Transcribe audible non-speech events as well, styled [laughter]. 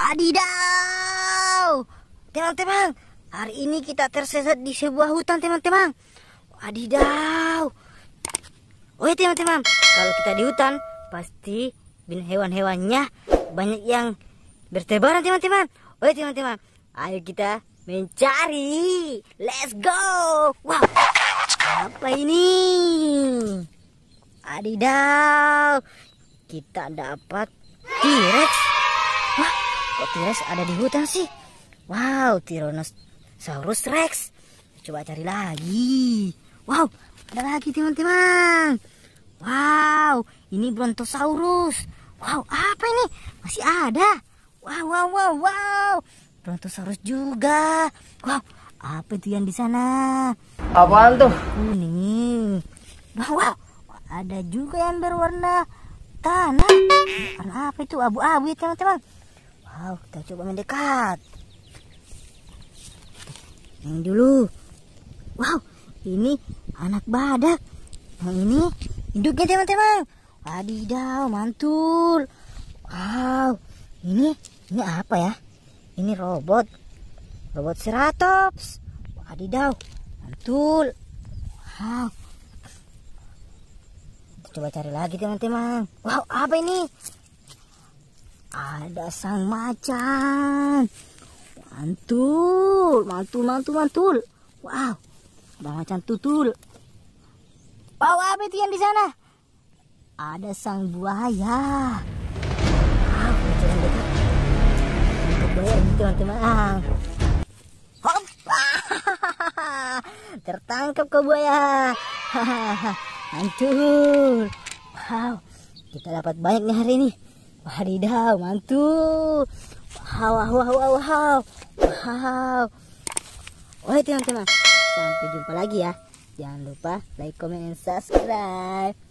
Wadidaw! Teman-teman, hari ini kita tersesat di sebuah hutan, teman-teman. Wadidaw! Oh teman-teman, kalau kita di hutan, pasti bin hewan-hewannya banyak yang bertebaran, teman-teman. Oh teman-teman, ayo kita mencari. Let's go! Wow, apa ini? Adidaw, kita dapat T-Rex. Kok t ada di hutan sih? Wow, Tyrannosaurus Rex. Coba cari lagi. Wow, ada lagi teman-teman. Wow, ini Brontosaurus. Wow, apa ini? Masih ada. Wow, wow, wow, wow. Brontosaurus juga. Wow, apa itu yang di sana? Apaan tuh? Kuning. Wow, wow. Ada juga yang berwarna tanah. Warna apa itu? Abu-abu ya teman-teman. Wow, kita coba mendekat. Yang dulu. Wow, ini anak badak. Yang ini induknya teman-teman. Wadidaw, mantul. Wow, ini ini apa ya? Ini robot. Robot Seratops. Wadidaw, mantul. Wow. Kita coba cari lagi teman-teman. Wow, apa ini? ada sang macan. Mantul, mantul, mantul, mantul. Wow, ada macan tutul. Wow, apa itu yang di sana? Ada sang buaya. Wow, ah, macan dekat. buaya mantul teman-teman. [laughs] Tertangkap kau buaya. [laughs] Mantul. Wow, kita dapat banyak nih hari ini. Wadidaw, mantul. Wow, wow, wow, wow, wow. wow. Oke teman-teman, sampai jumpa lagi ya. Jangan lupa like, comment, and subscribe.